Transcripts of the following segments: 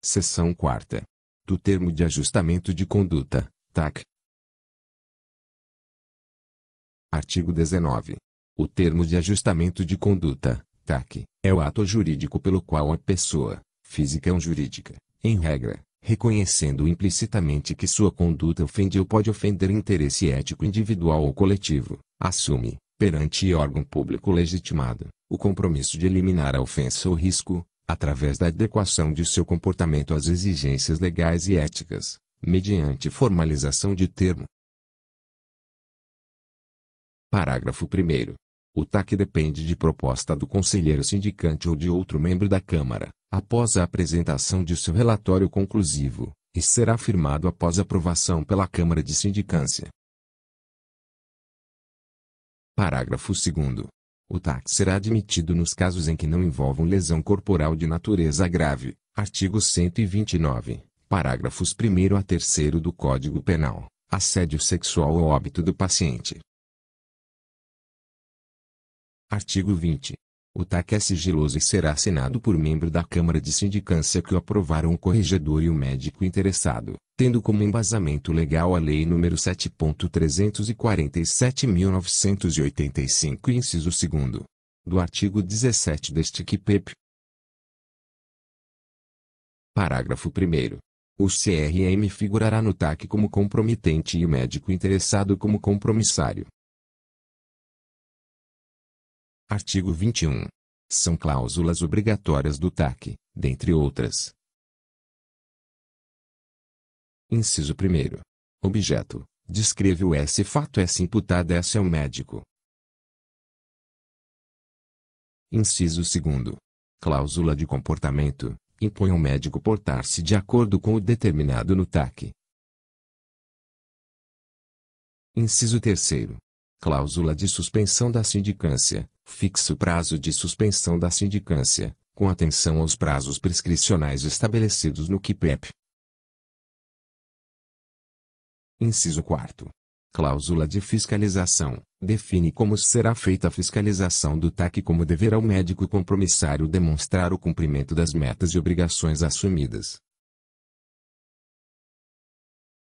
Seção 4. Do termo de ajustamento de conduta, TAC. Artigo 19. O termo de ajustamento de conduta, TAC, é o ato jurídico pelo qual a pessoa, física ou jurídica, em regra, reconhecendo implicitamente que sua conduta ofende ou pode ofender interesse ético individual ou coletivo, assume, perante órgão público legitimado, o compromisso de eliminar a ofensa ou risco, através da adequação de seu comportamento às exigências legais e éticas, mediante formalização de termo. Parágrafo 1. O TAC depende de proposta do conselheiro sindicante ou de outro membro da Câmara, após a apresentação de seu relatório conclusivo, e será firmado após aprovação pela Câmara de Sindicância. Parágrafo 2. O tac será admitido nos casos em que não envolvam lesão corporal de natureza grave. Artigo 129, parágrafos 1 a 3 do Código Penal. Assédio sexual ou óbito do paciente. Artigo 20. O TAC é sigiloso e será assinado por membro da Câmara de Sindicância que o aprovaram o corregedor e o médico interessado tendo como embasamento legal a Lei nº 7.347.985, inciso 2 do artigo 17 deste QPEP. Parágrafo 1 o CRM figurará no TAC como compromitente e o médico interessado como compromissário. Artigo 21. São cláusulas obrigatórias do TAC, dentre outras, Inciso 1. Objeto. Descreve o S fato S imputado S ao é médico. Inciso 2. Cláusula de comportamento. Impõe ao médico portar-se de acordo com o determinado no TAC. Inciso 3. Cláusula de suspensão da sindicância. Fixa o prazo de suspensão da sindicância, com atenção aos prazos prescricionais estabelecidos no QPEP, Inciso 4. Cláusula de fiscalização. Define como será feita a fiscalização do TAC e como deverá o médico compromissário demonstrar o cumprimento das metas e obrigações assumidas.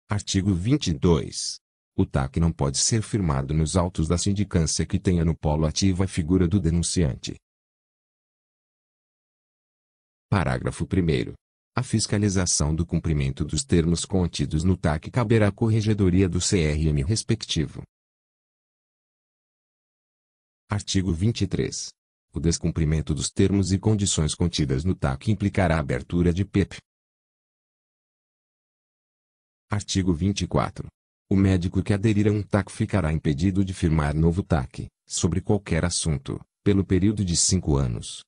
Artigo 22. O TAC não pode ser firmado nos autos da sindicância que tenha no polo ativo a figura do denunciante. Parágrafo 1. A fiscalização do cumprimento dos termos contidos no TAC caberá à corregedoria do CRM respectivo. Artigo 23. O descumprimento dos termos e condições contidas no TAC implicará abertura de PEP. Artigo 24. O médico que aderir a um TAC ficará impedido de firmar novo TAC, sobre qualquer assunto, pelo período de cinco anos,